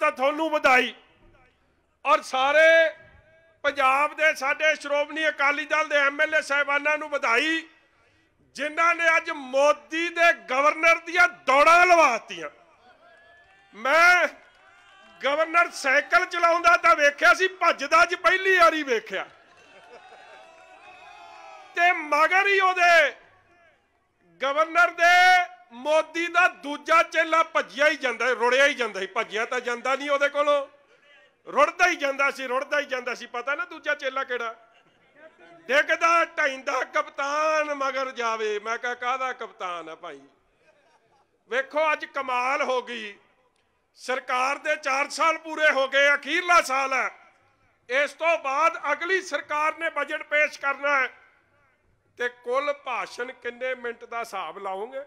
ਤਾਂ ਤੁਹਾਨੂੰ ਵਧਾਈ ਔਰ ਸਾਰੇ ਪੰਜਾਬ ਦੇ ਸਾਡੇ ਸ਼੍ਰੋਮਣੀ ਅਕਾਲੀ ਦਲ ਦੇ ਐਮਐਲਏ ਸਹਿਬਾਨਾਂ ਨੂੰ ਵਧਾਈ ਜਿਨ੍ਹਾਂ ਨੇ ਅੱਜ ਮੋਦੀ ਦੇ ਗਵਰਨਰ ਦੀਆਂ ਦੌੜਾਂ ਲਵਾਤੀਆਂ ਮੈਂ ਗਵਰਨਰ ਸਾਈਕਲ ਚਲਾਉਂਦਾ ਤਾਂ ਵੇਖਿਆ ਸੀ ਭੱਜਦਾ ਜੀ ਪਹਿਲੀ ਵਾਰੀ ਵੇਖਿਆ ਤੇ ਮਗਰ ਹੀ ਉਹਦੇ ਗਵਰਨਰ ਦੇ ਮੋਦੀ ਦਾ ਦੂਜਾ ਚੇਲਾ ਭੱਜਿਆ ਹੀ ਜਾਂਦਾ ਰੁੜਿਆ ਹੀ ਜਾਂਦਾ ਸੀ ਭੱਜਿਆ ਤਾਂ ਜਾਂਦਾ ਨਹੀਂ ਉਹਦੇ ਕੋਲੋਂ ਰੁੜਦਾ ਹੀ ਜਾਂਦਾ ਸੀ ਰੁੜਦਾ ਹੀ ਜਾਂਦਾ ਸੀ ਪਤਾ ਨਾ ਦੂਜਾ ਚੇਲਾ ਕਿਹੜਾ ਡਿੱਗਦਾ ਢੈਂਦਾ ਕਪਤਾਨ ਮਗਰ ਜਾਵੇ ਮੈਂ ਕਹਾ ਕਾਹਦਾ ਕਪਤਾਨ ਆ ਭਾਈ ਵੇਖੋ ਅੱਜ ਕਮਾਲ ਹੋ ਗਈ ਸਰਕਾਰ ਦੇ 4 ਸਾਲ ਪੂਰੇ ਹੋ ਗਏ ਅਖੀਰਲਾ ਸਾਲ ਹੈ ਇਸ ਤੋਂ ਬਾਅਦ ਅਗਲੀ ਸਰਕਾਰ ਨੇ ਬਜਟ ਪੇਸ਼ ਕਰਨਾ ਹੈ ਤੇ ਕੁੱਲ ਭਾਸ਼ਣ ਕਿੰਨੇ ਮਿੰਟ ਦਾ ਹਿਸਾਬ ਲਾਉਂਗੇ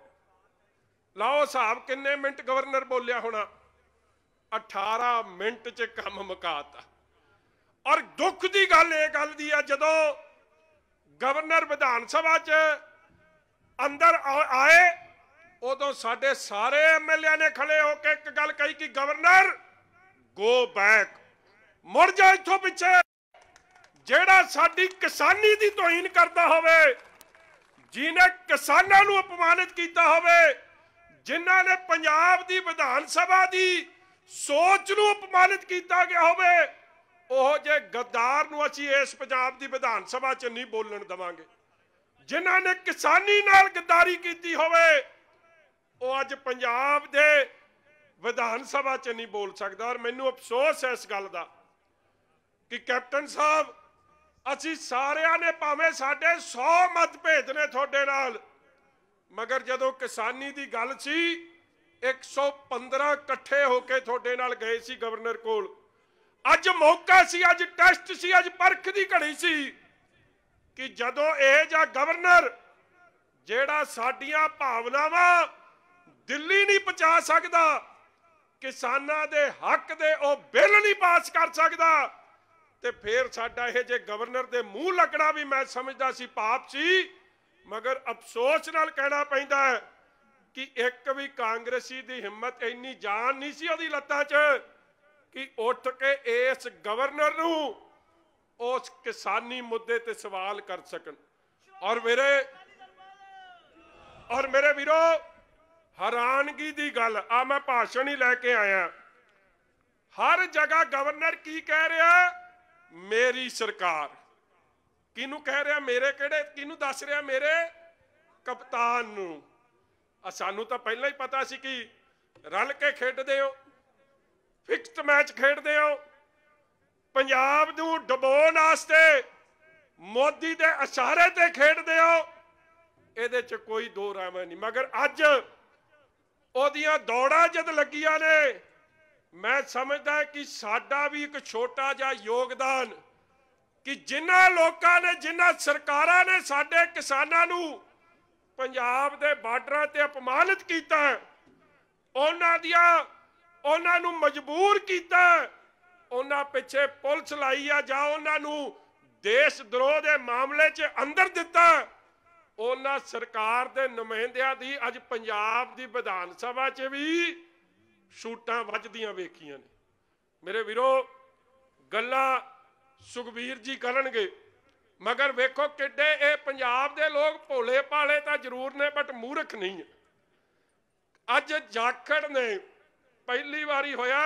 ਲਾਓ ਹਿਸਾਬ ਕਿੰਨੇ ਮਿੰਟ ਗਵਰਨਰ ਬੋਲਿਆ ਹੋਣਾ 18 ਮਿੰਟ 'ਚ ਕੰਮ ਮੁਕਾਤਾ ਔਰ ਦੁੱਖ ਦੀ ਗੱਲ ਇਹ ਗੱਲ ਦੀ ਆ ਜਦੋਂ ਗਵਰਨਰ ਵਿਧਾਨ ਸਭਾ 'ਚ ਅੰਦਰ ਆਏ ਉਦੋਂ ਸਾਡੇ ਸਾਰੇ ਐਮਐਲਏ ਨੇ ਖੜੇ ਹੋ ਕੇ ਇੱਕ ਗੱਲ ਕਹੀ ਕਿ ਗਵਰਨਰ ਗੋ ਬੈਕ ਮੁੜ ਜਾ ਇੱਥੋਂ ਪਿੱਛੇ ਜਿਹੜਾ ਸਾਡੀ ਕਿਸਾਨੀ ਦੀ ਤੋਹੀਨ ਕਰਦਾ ਹੋਵੇ ਜਿਹਨੇ ਕਿਸਾਨਾਂ ਨੂੰ ਅਪਮਾਨਿਤ ਕੀਤਾ ਹੋਵੇ ਜਿਨ੍ਹਾਂ ਨੇ ਪੰਜਾਬ ਦੀ ਵਿਧਾਨ ਸਭਾ ਦੀ ਸੋਚ ਨੂੰ ਅਪਮਾਨਿਤ ਕੀਤਾ ਗਿਆ ਹੋਵੇ ਉਹ ਜੇ ਗੱਦਾਰ ਨੂੰ ਅਸੀਂ ਇਸ ਪੰਜਾਬ ਦੀ ਵਿਧਾਨ ਸਭਾ 'ਚ ਨਹੀਂ ਬੋਲਣ ਦਵਾਂਗੇ ਜਿਨ੍ਹਾਂ ਨੇ ਕਿਸਾਨੀ ਨਾਲ ਗਦਾਰੀ ਕੀਤੀ ਹੋਵੇ ਉਹ ਅੱਜ ਪੰਜਾਬ ਦੇ ਵਿਧਾਨ ਸਭਾ 'ਚ ਨਹੀਂ ਬੋਲ ਸਕਦਾ ਔਰ ਮੈਨੂੰ ਅਫਸੋਸ ਹੈ ਇਸ ਗੱਲ ਦਾ ਕਿ ਕੈਪਟਨ ਸਾਹਿਬ ਅਸੀਂ ਸਾਰਿਆਂ ਨੇ ਭਾਵੇਂ ਸਾਡੇ 100 ਮਤਭੇਦ ਨੇ ਤੁਹਾਡੇ ਨਾਲ ਮਗਰ ਜਦੋਂ ਕਿਸਾਨੀ ਦੀ ਗੱਲ ਸੀ 115 ਇਕੱਠੇ ਹੋ ਕੇ ਤੁਹਾਡੇ ਨਾਲ ਗਏ ਸੀ ਗਵਰਨਰ ਕੋਲ ਅੱਜ ਮੌਕਾ ਸੀ ਅੱਜ ਟੈਸਟ ਸੀ ਅੱਜ ਪਰਖ ਦੀ ਘੜੀ ਸੀ ਕਿ ਜਦੋਂ ਇਹ ਜਾਂ ਗਵਰਨਰ ਜਿਹੜਾ ਸਾਡੀਆਂ ਭਾਵਨਾਵਾਂ ਦਿੱਲੀ ਨਹੀਂ ਪਹੁੰਚਾ ਸਕਦਾ ਕਿਸਾਨਾਂ ਦੇ ਹੱਕ ਦੇ ਉਹ ਬਿੱਲ ਨਹੀਂ ਪਾਸ ਕਰ ਸਕਦਾ ਤੇ ਫੇਰ ਸਾਡਾ ਇਹ ਜੇ ਗਵਰਨਰ ਦੇ ਮੂੰਹ ਲੱਗਣਾ ਵੀ ਮੈਂ ਸਮਝਦਾ ਸੀ ਪਾਪ ਸੀ ਮਗਰ ਅਫਸੋਸ ਨਾਲ ਕਹਿਣਾ ਪੈਂਦਾ ਹੈ ਕਿ ਇੱਕ ਵੀ ਕਾਂਗਰਸੀ ਦੀ ਹਿੰਮਤ ਇੰਨੀ ਜਾਨ ਨਹੀਂ ਸੀ ਉਹਦੀ ਲੱਤਾਂ 'ਚ ਕਿ ਉੱਠ ਕੇ ਇਸ ਗਵਰਨਰ ਨੂੰ ਉਸ ਕਿਸਾਨੀ ਮੁੱਦੇ ਤੇ ਸਵਾਲ ਕਰ ਸਕਣ ਔਰ ਮੇਰੇ ਔਰ ਮੇਰੇ ਵੀਰੋ ਹੈਰਾਨਗੀ ਦੀ ਗੱਲ ਆ ਮੈਂ ਭਾਸ਼ਣ ਹੀ ਲੈ ਕੇ ਆਇਆ ਹਰ ਜਗ੍ਹਾ ਗਵਰਨਰ ਕੀ ਕਹਿ ਰਿਹਾ ਮੇਰੀ ਸਰਕਾਰ ਕਿਹਨੂੰ ਕਹਿ ਰਿਹਾ ਮੇਰੇ ਕਿਹੜੇ ਕਿਹਨੂੰ ਦੱਸ ਰਿਹਾ ਮੇਰੇ ਕਪਤਾਨ ਨੂੰ ਆ ਸਾਨੂੰ ਤਾਂ ਪਹਿਲਾਂ ਹੀ ਪਤਾ ਸੀ ਕਿ ਰਲ ਕੇ ਖੇਡਦੇ ਹੋ ਫਿਕਸਡ ਮੈਚ ਖੇਡਦੇ ਹੋ ਪੰਜਾਬ ਨੂੰ ਡਬੋਣ ਵਾਸਤੇ ਮੋਦੀ ਦੇ ਇਸ਼ਾਰੇ ਤੇ ਖੇਡਦੇ ਹੋ ਇਹਦੇ 'ਚ ਕੋਈ ਦੋ ਰਾਮ ਨਹੀਂ ਮਗਰ ਅੱਜ ਉਹਦੀਆਂ ਦੌੜਾਂ ਜਦ ਲੱਗੀਆਂ ਨੇ ਮੈਂ ਸਮਝਦਾ ਕਿ ਸਾਡਾ ਵੀ ਇੱਕ ਛੋਟਾ ਜਿਹਾ ਯੋਗਦਾਨ ਕਿ ਜਿਨ੍ਹਾਂ ਲੋਕਾਂ ਨੇ ਜਿਨ੍ਹਾਂ ਸਰਕਾਰਾਂ ਨੇ ਸਾਡੇ ਕਿਸਾਨਾਂ ਨੂੰ ਪੰਜਾਬ ਦੇ ਬਾਰਡਰਾਂ ਤੇ ਅਪਮਾਨਿਤ ਕੀਤਾ ਉਹਨਾਂ ਦੀਆਂ ਉਹਨਾਂ ਨੂੰ ਮਜਬੂਰ ਕੀਤਾ ਉਹਨਾਂ ਪਿੱਛੇ ਪੁਲਿਸ ਲਾਈ ਆ ਜਾਂ ਉਹਨਾਂ ਨੂੰ ਦੇਸ਼ ਦਰੋਹ ਦੇ ਮਾਮਲੇ 'ਚ ਅੰਦਰ ਦਿੱਤਾ ਉਹਨਾਂ ਸਰਕਾਰ ਦੇ ਨੁਮਾਇੰਦਿਆਂ ਦੀ ਅੱਜ ਪੰਜਾਬ ਦੀ ਵਿਧਾਨ ਸਭਾ 'ਚ ਵੀ ਸ਼ੂਟਾਂ ਵੱਜਦੀਆਂ ਵੇਖੀਆਂ ਨੇ ਮੇਰੇ ਵੀਰੋ ਗੱਲਾਂ ਸੁਖਬੀਰ ਜੀ ਕਰਨਗੇ ਮਗਰ ਵੇਖੋ ਕਿੱਡੇ ਇਹ ਪੰਜਾਬ ਦੇ ਲੋਕ ਭੋਲੇ ਭਾਲੇ ਤਾਂ ਜ਼ਰੂਰ ਨੇ ਬਟ ਮੂਰਖ ਨਹੀਂ ਅੱਜ ਜਾਖੜ ਨੇ ਪਹਿਲੀ ਵਾਰੀ ਹੋਇਆ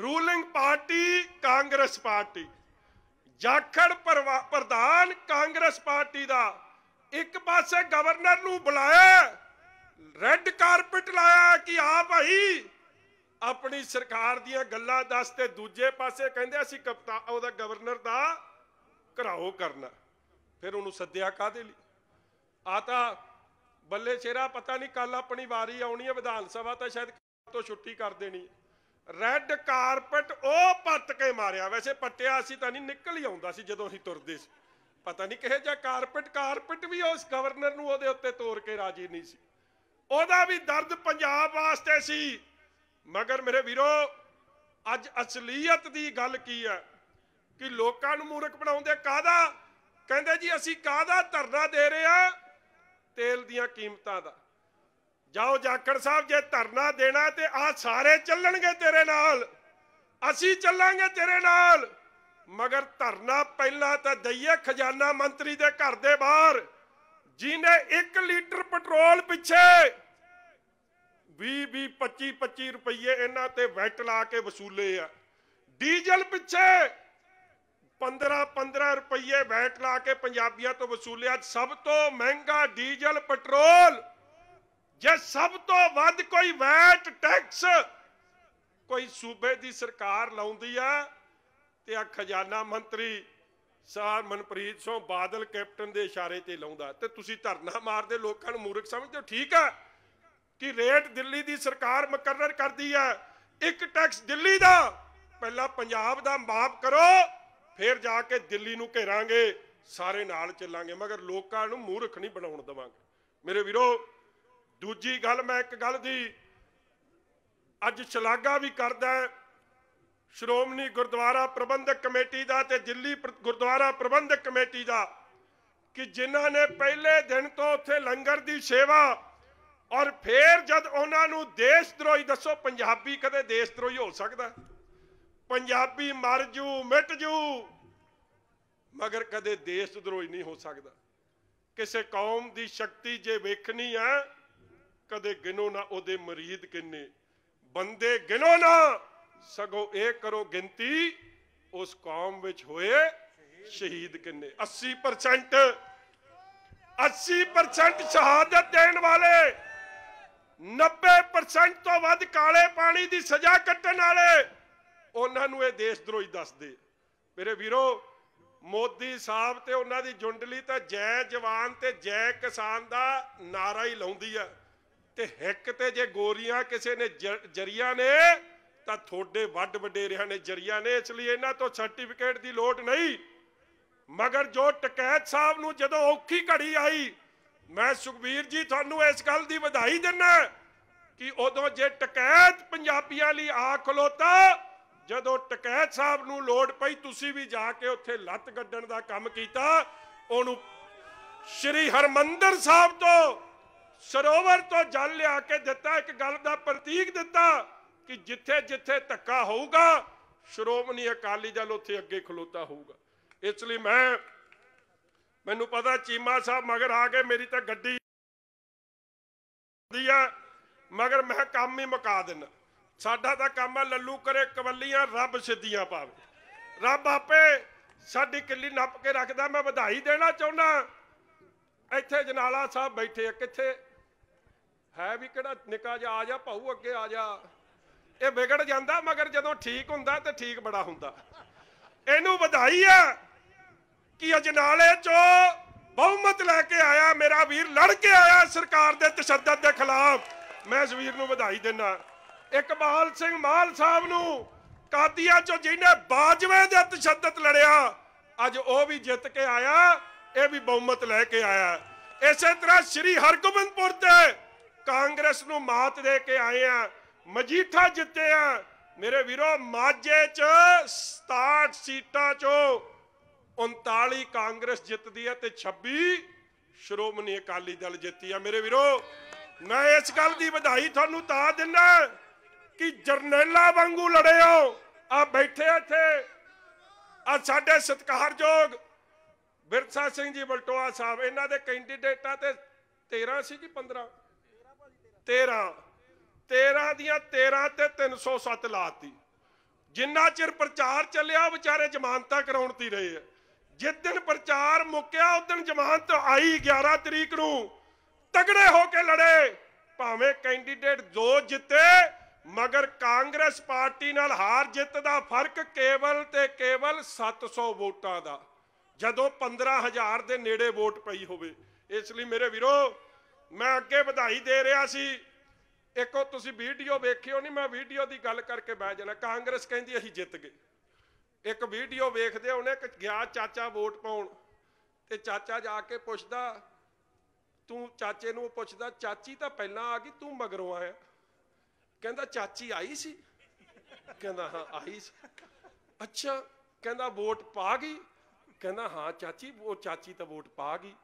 ruling party Congress party Jakhar ਪ੍ਰਧਾਨ ਕਾਂਗਰਸ ਪਾਰਟੀ ਦਾ ਇੱਕ ਪਾਸੇ ਗਵਰਨਰ ਨੂੰ ਬੁਲਾਇਆ ਰੈੱਡ ਕਾਰਪਟ ਲਾਇਆ ਕਿ ਆ ਭਾਈ ਆਪਣੀ ਸਰਕਾਰ ਦੀਆਂ ਗੱਲਾਂ ਦੱਸ ਤੇ ਦੂਜੇ ਪਾਸੇ ਕਹਿੰਦੇ ਅਸੀਂ ਕਪਤਾ ਉਹਦਾ ਗਵਰਨਰ ਦਾ ਘਰਾਓ ਕਰਨਾ ਫਿਰ ਉਹਨੂੰ ਸੱਦਿਆ ਕਾਦੇ ਲਈ ਆ ਤਾਂ ਬੱਲੇ ਚਿਹਰਾ ਪਤਾ ਨਹੀਂ ਕੱਲ ਆਪਣੀ ਵਾਰੀ ਆਉਣੀ ਹੈ ਵਿਧਾਨ ਸਭਾ ਤਾਂ ਸ਼ਾਇਦ ਤੋਂ ਛੁੱਟੀ ਕਰ ਦੇਣੀ ਰੈੱਡ ਕਾਰਪਟ ਉਹ ਪੱਤ ਕੇ ਮਾਰਿਆ ਵੈਸੇ ਪੱਟਿਆ ਸੀ ਤਾਂ ਨਹੀਂ ਨਿਕਲ ਹੀ ਆਉਂਦਾ ਸੀ ਜਦੋਂ ਅਸੀਂ ਤੁਰਦੇ ਸੀ ਪਤਾ ਨਹੀਂ ਕਿਹੇ ਜਾਂ ਕਾਰਪਟ ਕਾਰਪਟ ਵੀ ਉਸ ਗਵਰਨਰ ਨੂੰ ਉਹਦੇ ਉੱਤੇ ਤੋਰ ਕੇ ਰਾਜੀ ਨਹੀਂ ਸੀ ਉਹਦਾ ਵੀ ਦਰਦ ਪੰਜਾਬ ਵਾਸਤੇ ਸੀ ਮਗਰ ਮੇਰੇ ਵੀਰੋ ਅੱਜ ਅਸਲੀਅਤ ਦੀ ਗੱਲ ਕੀ ਹੈ ਕਿ ਲੋਕਾਂ ਨੂੰ ਮੂਰਖ ਬਣਾਉਂਦੇ ਕਾਦਾ ਕਹਿੰਦੇ ਜੀ ਅਸੀਂ ਕਾਦਾ ਧਰਨਾ ਦੇ ਰਹੇ ਆ ਤੇਲ ਦੀਆਂ ਕੀਮਤਾਂ ਦਾ ਜਾਓ ਜਾਖੜ ਸਾਹਿਬ ਜੇ ਧਰਨਾ ਦੇਣਾ ਤੇ ਆ ਸਾਰੇ ਚੱਲਣਗੇ ਤੇਰੇ ਨਾਲ ਅਸੀਂ ਚੱਲਾਂਗੇ ਤੇਰੇ ਨਾਲ ਮਗਰ ਧਰਨਾ ਪਹਿਲਾਂ ਤਾਂ ਦਈਏ ਖਜ਼ਾਨਾ ਮੰਤਰੀ ਦੇ ਘਰ ਦੇ ਬਾਹਰ ਜਿਨੇ 1 ਲੀਟਰ ਪੈਟਰੋਲ ਪਿੱਛੇ 20 20 25 25 ਰੁਪਏ ਇਹਨਾਂ ਤੇ ਵੈਟ ਲਾ ਕੇ ਵਸੂਲੇ ਆ ਡੀਜ਼ਲ ਪਿੱਛੇ 15 15 ਰੁਪਏ ਵੈਟ ਲਾ ਕੇ ਪੰਜਾਬੀਆਂ ਤੋਂ ਵਸੂਲਿਆ ਸਭ ਤੋਂ ਮਹਿੰਗਾ ਡੀਜ਼ਲ ਪੈਟਰੋਲ ਜੇ ਸਭ ਤੋਂ ਵੱਧ ਕੋਈ ਵੈਟ ਟੈਕਸ ਕੋਈ ਸੂਬੇ ਦੀ ਸਰਕਾਰ ਲਾਉਂਦੀ ਆ ਤੇ ਆ ਖਜ਼ਾਨਾ ਮੰਤਰੀ ਸਰ ਮਨਪ੍ਰੀਤ ਸਿੰਘ ਬਾਦਲ ਕੈਪਟਨ ਦੇ ਇਸ਼ਾਰੇ ਤੇ ਲਾਉਂਦਾ ਤੇ ਤੁਸੀਂ ਧਰਨਾ ਮਾਰਦੇ ਲੋਕਾਂ ਨੂੰ ਮੂਰਖ ਸਮਝਦੇ ਹੋ ਠੀਕ ਆ ਕਿ ਰੇਟ ਦਿੱਲੀ ਦੀ ਸਰਕਾਰ ਮੁਕਰਰ ਕਰਦੀ ਹੈ ਇੱਕ ਟੈਕਸ ਦਿੱਲੀ ਦਾ ਪਹਿਲਾਂ ਪੰਜਾਬ ਦਾ ਮਾਫ ਕਰੋ ਫਿਰ ਜਾ ਕੇ ਦਿੱਲੀ ਨੂੰ ਘੇਰਾਂਗੇ ਸਾਰੇ ਨਾਲ ਚੱਲਾਂਗੇ ਮਗਰ ਲੋਕਾਂ ਨੂੰ ਮੂਰਖ ਨਹੀਂ ਬਣਾਉਣ ਦਵਾਂਗੇ ਮੇਰੇ ਵੀਰੋ ਦੂਜੀ ਗੱਲ ਮੈਂ ਇੱਕ ਗੱਲ ਦੀ ਅੱਜ ਚਲਾਗਾ ਵੀ ਕਰਦਾ ਸ਼੍ਰੋਮਣੀ ਗੁਰਦੁਆਰਾ ਪ੍ਰਬੰਧਕ ਕਮੇਟੀ ਦਾ ਤੇ ਦਿੱਲੀ ਗੁਰਦੁਆਰਾ ਪ੍ਰਬੰਧਕ ਕਮੇਟੀ ਦਾ ਕਿ ਜਿਨ੍ਹਾਂ ਨੇ ਪਹਿਲੇ ਦਿਨ ਤੋਂ ਉੱਥੇ ਲੰਗਰ ਦੀ ਸੇਵਾ ਔਰ ਫੇਰ ਜਦ ਉਹਨਾਂ ਨੂੰ ਦੇਸ਼ ਧਰੋਹੀ ਦੱਸੋ ਪੰਜਾਬੀ ਕਦੇ ਦੇਸ਼ ਧਰੋਹੀ ਹੋ ਸਕਦਾ ਪੰਜਾਬੀ ਮਰ ਜੂ ਮਿਟ ਜੂ ਮਗਰ ਕਦੇ ਦੇਸ਼ ਧਰੋਹੀ ਨਹੀਂ ਹੋ ਸਕਦਾ ਕਿਸੇ ਕੌਮ ਦੀ ਸ਼ਕਤੀ ਜੇ ਵੇਖਣੀ ਆ ਕਦੇ ਗਿਨੋ ਨਾ ਉਹਦੇ ਮਰੀਦ ਕਿੰਨੇ ਬੰਦੇ ਗਿਨੋ ਨਾ ਸਗੋ ਇਹ ਕਰੋ ਗਿਣਤੀ ਉਸ ਕੌਮ ਵਿੱਚ ਹੋਏ ਸ਼ਹੀਦ ਕਿੰਨੇ 80% 80% ਸ਼ਹਾਦਤ ਦੇਣ ਵਾਲੇ 90% ਤੋਂ ਵੱਧ ਕਾਲੇ ਪਾਣੀ ਦੀ ਸਜ਼ਾ ਕੱਟਣ ਵਾਲੇ ਉਹਨਾਂ ਨੂੰ ਇਹ ਦੇਸ਼ ਦਰੋਹੀ ਦੱਸਦੇ ਮੇਰੇ ਵੀਰੋ ਮੋਦੀ ਸਾਹਿਬ ਤੇ ਉਹਨਾਂ ਦੀ ਜੁੰਡਲੀ ਤਾਂ ਜੈ ਜਵਾਨ ਤੇ ਜੈ ਕਿਸਾਨ ਦਾ ਨਾਰਾ ਹੀ ਲਾਉਂਦੀ ਆ ਤੇ ਹਿੱਕ ਤੇ ਜੇ ਗੋਰੀਆਂ ਕਿਸੇ ਨੇ ਜਰੀਆਂ ਨੇ ਤਾਂ ਥੋੜੇ ਵੱਡ ਵੱਡੇ ਰਿਆ ਨੇ ਜਰੀਆਂ ਨੇ ਇਸ ਲਈ ਇਹਨਾਂ ਤੋਂ ਸਰਟੀਫਿਕੇਟ ਦੀ ਲੋੜ ਨਹੀਂ ਮਗਰ ਜੋ ਟਕੈਤ ਸਾਹਿਬ ਨੂੰ ਜਦੋਂ ਔਖੀ ਘੜੀ ਆਈ ਮੈਂ ਸੁਖਬੀਰ ਜੀ ਤੁਹਾਨੂੰ ਇਸ ਗੱਲ ਦੀ ਵਧਾਈ ਦਿੰਨਾ ਕਿ ਉਦੋਂ ਜੇ ਟਕੈਤ ਪੰਜਾਬੀਆਂ ਲਈ ਆ ਖਲੋਤਾ ਜਦੋਂ ਟਕੈਤ ਸਾਹਿਬ ਨੂੰ ਲੋੜ ਪਈ ਤੁਸੀਂ ਵੀ ਜਾ ਕੇ ਉੱਥੇ ਲੱਤ ਗੱਡਣ ਦਾ ਕੰਮ ਕੀਤਾ ਉਹਨੂੰ ਸ਼੍ਰੀ ਹਰਮੰਦਰ ਸਾਹਿਬ ਤੋਂ ਸਰੋਵਰ ਤੋਂ ਜਲ ਲਿਆ ਕੇ ਦਿੱਤਾ ਇੱਕ ਗੱਲ ਦਾ ਪ੍ਰਤੀਕ ਦਿੱਤਾ ਕਿ ਜਿੱਥੇ ਜਿੱਥੇ ਧੱਕਾ ਹੋਊਗਾ ਸ਼੍ਰੋਮਣੀ ਅਕਾਲੀ ਦਲ ਉੱਥੇ ਅੱਗੇ ਖਲੋਤਾ ਹੋਊਗਾ ਇਸ ਲਈ ਮੈਂ ਮੈਨੂੰ ਪਤਾ ਚੀਮਾ ਸਾਹਿਬ ਮਗਰ ਆ ਕੇ ਮੇਰੀ ਤਾਂ ਗੱਡੀ ਦੀ ਆ ਮਗਰ ਮੈਂ ਕੰਮ ਹੀ ਮੁਕਾ ਦਿੰਨਾ ਸਾਡਾ ਤਾਂ ਕੰਮ ਆ ਲੱਲੂ ਕਰੇ ਕਵੱਲੀਆਂ ਰੱਬ ਸਿੱਧੀਆਂ ਪਾਵੇ ਰੱਬ ਆਪੇ ਸਾਡੀ ਕਿੱਲੀ ਨੱਪ ਕੇ ਰੱਖਦਾ ਮੈਂ ਵਧਾਈ ਦੇਣਾ ਚਾਹੁੰਦਾ ਇੱਥੇ ਜਨਾਲਾ ਸਾਹਿਬ ਬੈਠੇ ਆ ਕਿੱਥੇ ਹੈ ਵੀ ਕਿਹੜਾ ਨਿਕਾ ਜਾ ਆ ਜਾ ਭਾਊ ਅੱਗੇ ਆ ਜਾ ਇਹ ਵਿਗੜ ਜਾਂਦਾ ਮਗਰ ਜਦੋਂ ਠੀਕ ਹੁੰਦਾ ਤੇ ਠੀਕ ਬੜਾ ਹੁੰਦਾ ਇਹਨੂੰ ਵਧਾਈ ਆ ਕਿ ਅਜਨਾਲੇ ਚੋਂ ਬਹੁਮਤ ਲੈ ਕੇ ਆਇਆ ਮੇਰਾ ਵੀਰ ਲੜ ਕੇ ਆਇਆ ਸਰਕਾਰ ਦੇ ਤਸ਼ੱਦਦ ਦੇ ਖਿਲਾਫ ਮੈਂ ਇਸ ਵੀਰ ਨੂੰ ਵਧਾਈ ਦਿੰਦਾ ਇਕਬਾਲ ਸਿੰਘ ਮਾਲ ਸਾਹਿਬ ਨੂੰ ਕਾਦੀਆ ਚੋਂ ਜਿਹਨੇ ਬਾਜਵੇ ਦੇ ਤਸ਼ੱਦਦ ਲੜਿਆ ਅੱਜ ਉਹ ਵੀ ਜਿੱਤ ਕੇ ਆਇਆ ਇਹ ਵੀ ਬਹੁਮਤ ਲੈ ਕੇ ਆਇਆ ਇਸੇ ਤਰ੍ਹਾਂ ਸ੍ਰੀ ਹਰਗੋਬਿੰਦਪੁਰ ਤੇ ਕਾਂਗਰਸ ਨੂੰ ਮਾਤ ਦੇ ਕੇ ਆਏ ਆ ਮਜੀਠਾ ਜਿੱਤੇ ਆ ਮੇਰੇ ਵੀਰੋ ਮਾਝੇ ਚ 67 ਸੀਟਾਂ ਚੋਂ 39 ਕਾਂਗਰਸ ਜਿੱਤਦੀ ਹੈ ਤੇ 26 ਸ਼੍ਰੋਮਣੀ ਅਕਾਲੀ ਦਲ ਜਿੱਤੀ ਆ ਮੇਰੇ ਵੀਰੋ ਮੈਂ ਇਸ ਗੱਲ ਦੀ ਵਧਾਈ ਤੁਹਾਨੂੰ ਤਾਂ ਦਿੰਦਾ ਕਿ ਜਰਨੈਲਾ ਵਾਂਗੂ ਲੜਿਓ ਆ ਬੈਠੇ ਇੱਥੇ ਆ ਸਾਡੇ ਸਤਿਕਾਰਯੋਗ ਵਿਰਸਾ ਸਿੰਘ ਜੀ ਬਲਟੋਆ ਸਾਹਿਬ ਇਹਨਾਂ ਦੇ ਕੈਂਡੀਡੇਟਾਂ ਤੇ 13 ਸੀ ਕਿ 15 13 13 ਦੀਆਂ 13 ਤੇ 307 ਲਾਤੀ ਜਿੰਨਾ ਚਿਰ ਪ੍ਰਚਾਰ ਚੱਲਿਆ ਵਿਚਾਰੇ ਜ਼ਮਾਨਤਾਂ ਕਰਾਉਣ ਤੀ ਰਹੇ ਆ ਜਿਸ ਦਿਨ ਪ੍ਰਚਾਰ ਮੁੱਕਿਆ ਉਸ ਦਿਨ ਜਮਾਨਤ ਆਈ 11 ਤਰੀਕ ਨੂੰ ਤਗੜੇ ਹੋ ਕੇ ਲੜੇ ਭਾਵੇਂ ਕੈਂਡੀਡੇਟ ਜੋ ਜਿੱਤੇ ਮਗਰ ਕਾਂਗਰਸ ਪਾਰਟੀ ਨਾਲ ਹਾਰ ਜਿੱਤ ਦਾ ਫਰਕ ਕੇਵਲ ਤੇ ਕੇਵਲ 700 ਵੋਟਾਂ ਦਾ ਜਦੋਂ 15000 ਦੇ ਨੇੜੇ ਵੋਟ ਪਈ ਹੋਵੇ ਇਸ ਲਈ ਮੇਰੇ ਵੀਰੋ ਮੈਂ ਅੱਗੇ ਵਧਾਈ ਦੇ ਰਿਹਾ ਸੀ ਇੱਕੋ ਤੁਸੀਂ ਵੀਡੀਓ ਵੇਖਿਓ ਨਹੀਂ ਮੈਂ ਵੀਡੀਓ ਦੀ ਗੱਲ ਕਰਕੇ ਬਹਿ ਜਾਣਾ ਕਾਂਗਰਸ ਕਹਿੰਦੀ ਅਸੀਂ ਜਿੱਤ ਗਏ ਇੱਕ ਵੀਡੀਓ ਵੇਖਦੇ ਉਹਨੇ ਇੱਕ ਗਿਆ ਚਾਚਾ ਵੋਟ ਪਾਉਣ ਤੇ ਚਾਚਾ ਜਾ ਕੇ ਪੁੱਛਦਾ ਤੂੰ ਚਾਚੇ ਨੂੰ ਪੁੱਛਦਾ ਚਾਚੀ ਤਾਂ ਪਹਿਲਾਂ ਆ ਗਈ ਤੂੰ ਮਗਰੋਂ ਆਇਆ ਕਹਿੰਦਾ ਚਾਚੀ ਆਈ ਸੀ ਕਹਿੰਦਾ ਹਾਂ ਆਈ ਸੀ ਅੱਛਾ ਕਹਿੰਦਾ ਵੋਟ ਪਾ ਗਈ ਕਹਿੰਦਾ ਹਾਂ ਚਾਚੀ ਉਹ ਚਾਚੀ ਤਾਂ ਵੋਟ ਪਾ ਗਈ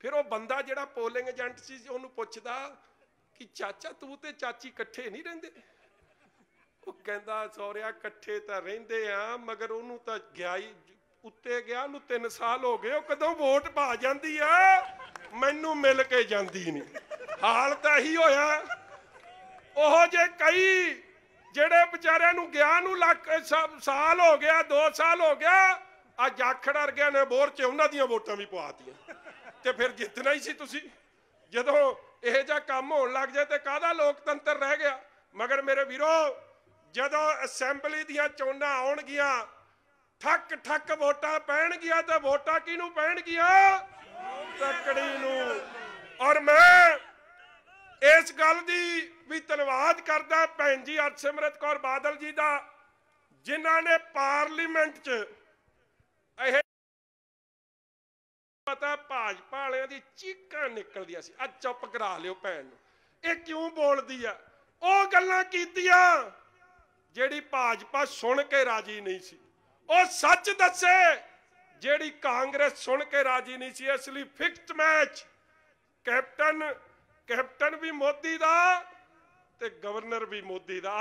ਫਿਰ ਉਹ ਬੰਦਾ ਜਿਹੜਾ ਪੋਲਿੰਗ ਏਜੰਟ ਸੀ ਉਹਨੂੰ ਪੁੱਛਦਾ ਕਿ ਚਾਚਾ ਤੂੰ ਤੇ ਚਾਚੀ ਇਕੱਠੇ ਨਹੀਂ ਰਹਿੰਦੇ ਉਹ ਕਹਿੰਦਾ ਸੌਰਿਆ ਇਕੱਠੇ ਤਾਂ ਰਹਿੰਦੇ ਆ ਮਗਰ ਉਹਨੂੰ ਤਾਂ ਗਿਆ ਹੀ ਉੱਤੇ ਗਿਆ ਨੂੰ 3 ਸਾਲ ਹੋ ਗਏ ਉਹ ਕਦੋਂ ਵੋਟ ਪਾ ਜਾਂਦੀ ਆ ਮੈਨੂੰ ਮਿਲ ਕੇ ਜਾਂਦੀ ਨਹੀਂ ਹਾਲ ਤਾਂ ਹੀ ਹੋਇਆ ਉਹ ਜੇ ਕਈ ਜਿਹੜੇ ਵਿਚਾਰਿਆਂ ਨੂੰ ਗਿਆ ਨੂੰ ਲੱਖ ਸਾਲ ਹੋ ਗਿਆ 2 ਸਾਲ ਹੋ ਗਿਆ ਆ ਜਾਖੜ ਗਿਆ ਨੇ ਬੋਰ 'ਚ ਉਹਨਾਂ ਦੀਆਂ ਵੋਟਾਂ ਵੀ ਪਵਾਤੀਆਂ ਤੇ ਫਿਰ ਜਿੱਤਣਾ ਹੀ ਸੀ ਤੁਸੀਂ ਜਦੋਂ ਇਹ ਜਿਹਾ ਕੰਮ ਹੋਣ ਲੱਗ ਜਾਏ ਤੇ ਕਾਹਦਾ ਲੋਕਤੰਤਰ ਰਹਿ ਗਿਆ ਮਗਰ ਮੇਰੇ ਵੀਰੋ ਜਦੋਂ ਅਸੈਂਬਲੀ ਦੀਆਂ ਚੋਣਾਂ ਆਉਣਗੀਆਂ ਠੱਕ ਠੱਕ ਵੋਟਾਂ ਪੈਣਗੀਆਂ ਤਾਂ ਵੋਟਾਂ ਕਿਹਨੂੰ ਪੈਣਗੀਆਂ ਤਕੜੀ ਨੂੰ ਔਰ ਮੈਂ ਇਸ ਗੱਲ ਦੀ ਵੀ ਧੰਨਵਾਦ ਕਰਦਾ ਭੈਣ ਜੀ ਅਰਸ਼ਮਰਤ ਕੌਰ ਬਾਦਲ ਜੀ ਦਾ ਜਿਨ੍ਹਾਂ ਨੇ ਪਾਰਲੀਮੈਂਟ 'ਚ ਇਹ ਪਤਾ ਭਾਜਪਾ ਵਾਲਿਆਂ ਦੀ ਚੀਕਾਂ ਨਿਕਲਦੀਆਂ ਸੀ ਅੱਜ ਚੁੱਪ ਕਰਾ ਲਿਓ ਭੈਣ ਨੂੰ ਇਹ ਕਿਉਂ ਬੋਲਦੀ ਆ ਉਹ ਗੱਲਾਂ ਕੀਤੀਆਂ ਜਿਹੜੀ ਭਾਜਪਾ ਸੁਣ ਕੇ ਰਾਜੀ ਨਹੀਂ ਸੀ ਉਹ ਸੱਚ ਦੱਸੇ ਜਿਹੜੀ ਕਾਂਗਰਸ ਸੁਣ ਕੇ ਰਾਜੀ ਨਹੀਂ ਸੀ ਇਸ ਲਈ ਫਿਕਸਡ ਮੈਚ ਕੈਪਟਨ ਕੈਪਟਨ ਵੀ ਮੋਦੀ ਦਾ ਤੇ ਗਵਰਨਰ ਵੀ ਮੋਦੀ ਦਾ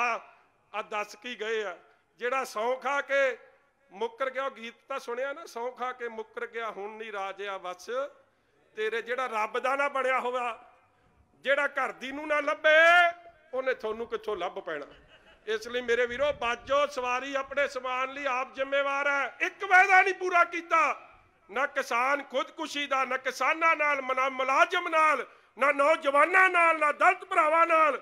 ਆ ਦੱਸ ਕੀ ਗਏ ਆ ਜਿਹੜਾ ਸੌ ਖਾ ਕੇ ਮੁੱਕਰ ਗਿਆ ਉਹ ਗੀਤ ਤਾਂ ਸੁਣਿਆ ਨਾ ਸੌ ਖਾ ਕੇ ਮੁੱਕਰ ਗਿਆ ਹੁਣ ਨਹੀਂ ਰਾਜਿਆ ਬਸ ਤੇਰੇ ਜਿਹੜਾ ਰੱਬ ਦਾ ਨਾ ਬਣਿਆ ਹੋਇਆ ਜਿਹੜਾ ਘਰ ਦੀ ਨੂੰ ਨਾ ਲੱਭੇ ਉਹਨੇ ਤੁਹਾਨੂੰ ਕਿੱਥੋਂ ਲੱਭ ਪੈਣਾ ਇਸ ਲਈ ਮੇਰੇ ਵੀਰੋ ਬਾਜੋ ਸਵਾਰੀ ਆਪਣੇ ਸਮਾਨ ਲਈ ਆਪ ਜ਼ਿੰਮੇਵਾਰ ਹੈ ਇੱਕ ਵਾਅਦਾ ਨਹੀਂ ਪੂਰਾ ਕੀਤਾ ਨਾ ਕਿਸਾਨ ਖੁਦਕੁਸ਼ੀ ਦਾ ਨਾ ਕਿਸਾਨਾਂ ਨਾਲ ਨਾ ਮੁਲਾਜ਼ਮ ਨਾਲ ਨਾ ਨੌਜਵਾਨਾਂ ਨਾਲ ਨਾ ਦਲਤ ਭਰਾਵਾਂ ਨਾਲ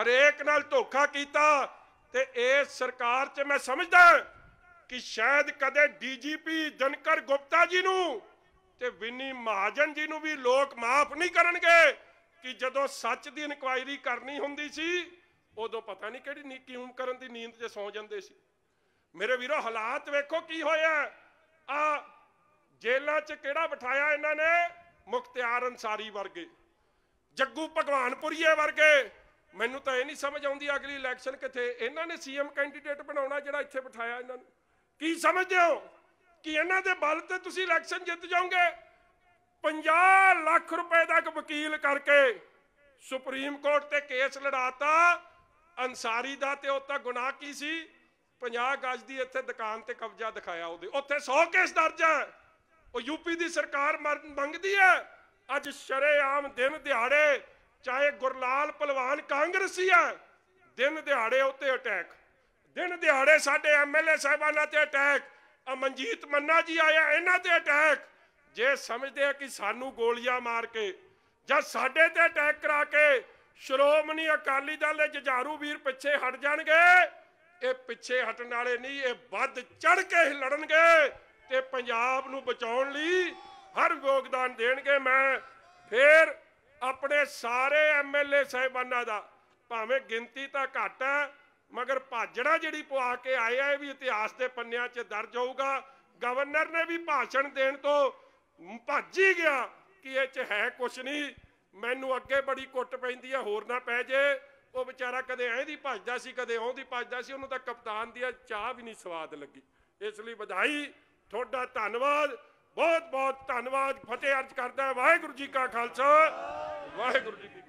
ਹਰੇਕ ਨਾਲ ਧੋਖਾ ਕੀਤਾ ਤੇ ਇਸ ਸਰਕਾਰ 'ਚ ਮੈਂ ਸਮਝਦਾ ਕਿ ਸ਼ਾਇਦ ਕਦੇ ਡੀਜੀਪੀ ਦਨਕਰ ਗੁਪਤਾ ਜੀ ਨੂੰ ਤੇ ਵਿਨੀ ਮਹਾਜਨ ਜੀ ਨੂੰ ਵੀ ਲੋਕ ਮਾਫ ਨਹੀਂ ਕਰਨਗੇ ਕਿ ਜਦੋਂ ਸੱਚ ਦੀ ਇਨਕੁਆਇਰੀ ਕਰਨੀ ਹੁੰਦੀ ਸੀ ਉਦੋਂ ਪਤਾ ਨਹੀਂ ਕਿਹੜੀ ਨੀਕੀ ਉਮ ਕਰਨ ਦੀ ਨੀਂਦ 'ਚ ਸੌ ਜਾਂਦੇ ਸੀ ਮੇਰੇ ਵੀਰੋ ਹਾਲਾਤ ਵੇਖੋ ਕੀ ਹੋਇਆ ਆ ਜੇਲਾ 'ਚ ਕਿਹੜਾ ਬਿਠਾਇਆ ਇਹਨਾਂ ਨੇ ਮੁਖਤਿਆਰ ਅਨਸਾਰੀ ਵਰਗੇ ਜੱਗੂ ਭਗਵਾਨਪੁਰੀਏ ਵਰਗੇ ਮੈਨੂੰ ਤਾਂ ਇਹ ਨਹੀਂ ਸਮਝ ਆਉਂਦੀ ਅਗਲੀ ਇਲੈਕਸ਼ਨ ਕਿੱਥੇ ਇਹਨਾਂ ਨੇ ਸੀਐਮ ਕੈਂਡੀਡੇਟ ਬਣਾਉਣਾ ਜਿਹੜਾ ਇੱਥੇ ਬਿਠਾਇਆ ਇਹਨਾਂ ਨੂੰ ਕੀ ਸਮਝਦੇ ਹੋ ਕਿ ਇਹਨਾਂ ਦੇ ਬਲ ਤੇ ਤੁਸੀਂ ਇਲੈਕਸ਼ਨ ਜਿੱਤ ਜਾਓਗੇ 50 ਲੱਖ ਰੁਪਏ ਦਾ ਇੱਕ ਵਕੀਲ ਕਰਕੇ ਸੁਪਰੀਮ ਕੋਰਟ ਤੇ ਕੇਸ ਲੜਾਤਾ ਅੰਸਾਰੀ ਦਾ ਤੇ ਉਹ ਤਾਂ ਗੁਨਾਹ ਕੀ ਸੀ 50 ਗਜ ਦੀ ਇੱਥੇ ਦੁਕਾਨ ਤੇ ਕਬਜ਼ਾ ਦਿਖਾਇਆ ਉਹਦੇ ਉੱਥੇ 100 ਕੇਸ ਦਰਜ ਹੈ ਉਹ ਯੂਪੀ ਦੀ ਸਰਕਾਰ ਮੰਗਦੀ ਹੈ ਅੱਜ ਸ਼ਰੇਆਮ ਦਿਨ ਦਿਹਾੜੇ ਚਾਹੇ ਗੁਰਲਾਲ ਪਹਿਲਵਾਨ ਕਾਂਗਰਸੀ ਹੈ ਦਿਨ ਦਿਹਾੜੇ ਉੱਤੇ ਅਟੈਕ ਦਿਨ ਦਿਹਾੜੇ ਸਾਡੇ ਐਮਐਲਏ ਸਾਹਿਬਾਨਾਂ ਤੇ ਅਟੈਕ ਮਨਜੀਤ ਮੰਨਾ ਜੀ ਆਇਆ ਇਹਨਾਂ ਤੇ ਅਟੈਕ ਜੇ ਸਮਝਦੇ ਆ ਕਿ ਸਾਨੂੰ ਗੋਲੀਆਂ ਮਾਰ ਕੇ ਜਾਂ ਸਾਡੇ ਤੇ ਅਟੈਕ ਕਰਾ ਕੇ ਸ਼੍ਰੋਮਣੀ ਅਕਾਲੀ ਦਲ ਦੇ ਜਜਾਰੂ ਵੀਰ ਪਿੱਛੇ ਹਟ ਜਾਣਗੇ ਇਹ ਪਿੱਛੇ ਹਟਣ ਵਾਲੇ ਨਹੀਂ ਇਹ ਵੱਧ ਚੜ ਕੇ ਹੀ ਲੜਨਗੇ ਤੇ ਪੰਜਾਬ ਨੂੰ ਬਚਾਉਣ ਲਈ ਹਰ ਯੋਗਦਾਨ ਦੇਣਗੇ ਮੈਂ ਫੇਰ ਆਪਣੇ ਸਾਰੇ ਐਮਐਲਏ ਸਹਿਬਾਨਾਂ ਦਾ ਭਾਵੇਂ ਗਿਣਤੀ ਤਾਂ ਘੱਟ ਹੈ ਮਗਰ ਭਾਜੜਾ ਜਿਹੜੀ ਪਵਾ ਕੇ ਆਏ ਆ ਇਹ ਵੀ ਇਤਿਹਾਸ ਦੇ ਪੰਨਿਆਂ 'ਚ ਦਰਜ ਹੋਊਗਾ ਗਵਰਨਰ ਨੇ ਵੀ ਭਾਸ਼ਣ ਦੇਣ ਤੋਂ ਭੱਜ ਹੀ ਗਿਆ ਕਿ ਇਹ 'ਚ ਹੈ ਕੁਛ ਨਹੀਂ ਮੈਨੂੰ ਅੱਗੇ ਬੜੀ ਕੁੱਟ ਪੈਂਦੀ ਆ ਹੋਰ ਨਾ ਪੈ ਜੇ ਉਹ ਵਿਚਾਰਾ ਕਦੇ ਐਂ ਦੀ ਭੱਜਦਾ ਸੀ ਕਦੇ ਓਂ ਦੀ ਭੱਜਦਾ ਸੀ ਉਹਨੂੰ ਤਾਂ ਕਪਤਾਨ ਦੀ ਚਾਹ ਵੀ ਨਹੀਂ ਸਵਾਦ ਲੱਗੀ ਇਸ ਲਈ ਵਧਾਈ ਤੁਹਾਡਾ ਧੰਨਵਾਦ ਬਹੁਤ ਬਹੁਤ ਧੰਨਵਾਦ ਫਤਿਹ ਅਰਜ ਕਰਦਾ ਵਾਹਿਗੁਰੂ ਜੀ ਕਾ ਖਾਲਸਾ ਵਾਹਿਗੁਰੂ ਜੀ